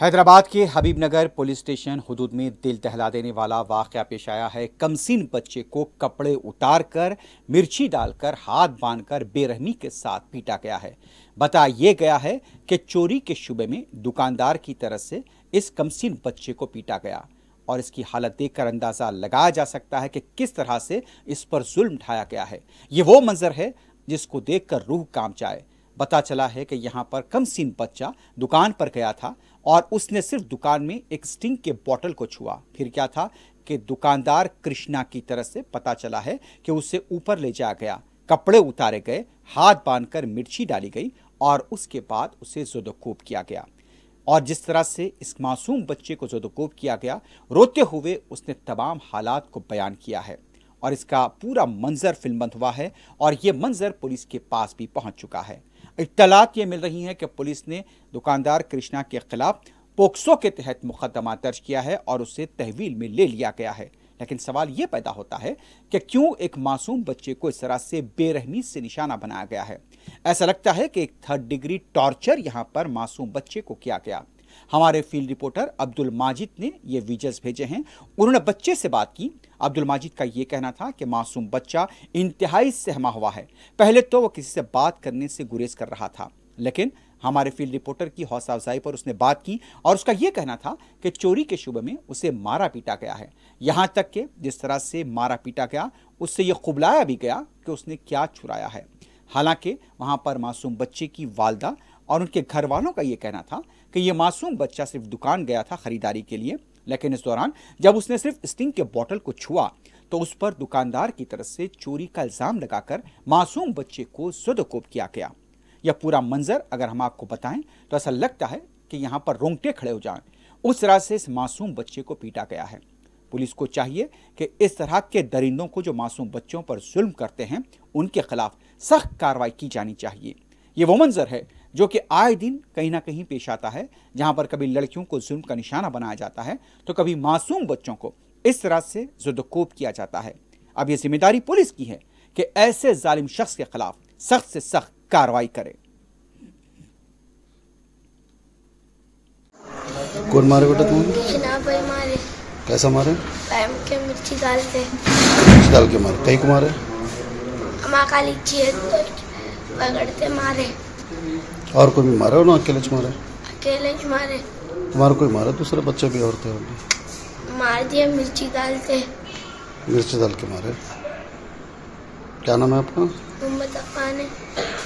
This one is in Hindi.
हैदराबाद के हबीबनगर पुलिस स्टेशन हदूद में दिल दहला देने वाला वाक़ पेश आया है कमसिन बच्चे को कपड़े उतार कर मिर्ची डालकर हाथ बांधकर बेरहमी के साथ पीटा गया है बताया गया है कि चोरी के शुबे में दुकानदार की तरफ से इस कमसिन बच्चे को पीटा गया और इसकी हालत देखकर अंदाज़ा लगाया जा सकता है कि किस तरह से इस पर जुल्म ढाया गया है ये वो मंज़र है जिसको कर रूह काम जाए पता चला है कि यहाँ पर कमसीन बच्चा दुकान पर गया था और उसने सिर्फ दुकान में एक स्टिंग के बॉटल को छुआ फिर क्या था कि दुकानदार कृष्णा की तरह से पता चला है कि उसे ऊपर ले जाया गया कपड़े उतारे गए हाथ बांधकर मिर्ची डाली गई और उसके बाद उसे जोदोकूब किया गया और जिस तरह से इस मासूम बच्चे को जोदोकूब किया गया रोते हुए उसने तमाम हालात को बयान किया है और इसका पूरा मंजर फिल्म बंद हुआ है और ये मंजर पुलिस के पास भी पहुंच चुका है इतलात ये मिल रही हैं कि पुलिस ने दुकानदार कृष्णा के खिलाफ पोक्सो के तहत मुकदमा दर्ज किया है और उसे तहवील में ले लिया गया है लेकिन सवाल ये पैदा होता है कि क्यों एक मासूम बच्चे को इस तरह से बेरहमी से निशाना बनाया गया है ऐसा लगता है कि एक थर्ड डिग्री टॉर्चर यहाँ पर मासूम बच्चे को किया गया हमारे फील्ड रिपोर्टर अब्दुल माजिद ने ये वीजल्स भेजे हैं उन्होंने बच्चे से बात की अब्दुल माजिद का ये कहना था कि मासूम बच्चा इंतहाई सहमा हुआ है पहले तो वो किसी से बात करने से गुरेज कर रहा था लेकिन हमारे फील्ड रिपोर्टर की हौसला अफजाई पर उसने बात की और उसका यह कहना था कि चोरी के शुबे में उसे मारा पीटा गया है यहाँ तक कि जिस तरह से मारा पीटा गया उससे यह खुबलाया भी गया कि उसने क्या चुराया है हालांकि वहाँ पर मासूम बच्चे की वालदा और उनके घर वालों का ये कहना था कि ये मासूम बच्चा सिर्फ दुकान गया था ख़रीदारी के लिए लेकिन इस दौरान जब उसने सिर्फ स्टिंग के बॉटल को छुआ तो उस पर दुकानदार की तरफ से चोरी का इल्ज़ाम लगाकर मासूम बच्चे को सदकोप किया गया यह पूरा मंजर अगर हम आपको बताएं तो ऐसा लगता है कि यहाँ पर रोंगटे खड़े हो जाएं उस तरह से इस मासूम बच्चे को पीटा गया है पुलिस को चाहिए कि इस तरह के दरिंदों को जो मासूम बच्चों पर जुल्म करते हैं उनके खिलाफ सख्त कार्रवाई की जानी चाहिए ये वो मंजर है जो कि आए दिन कहीं ना कहीं पेश आता है जहां पर कभी लड़कियों को जुर्म का निशाना बनाया जाता है तो कभी मासूम बच्चों को इस तरह से जुदकोब किया जाता है अब यह जिम्मेदारी पुलिस की है कि ऐसे जालिम शख्स के खिलाफ सख्त से सख्त कार्रवाई करे कौन मारे बेटा तुम कैसा मारे के मिर्ची डाल के मिर्ची डाल के मारे कहीं को मारे हमारा लीची है तो पकड़ते मारे और कोई भी मारा हो ना अकेले मारे अकेले मारे तुम्हारा कोई मारा दूसरे बच्चे भी और थे मार दिया मिर्ची दाल से मिर्ची दाल के मारे क्या नाम है आपका मोहम्मद अफान है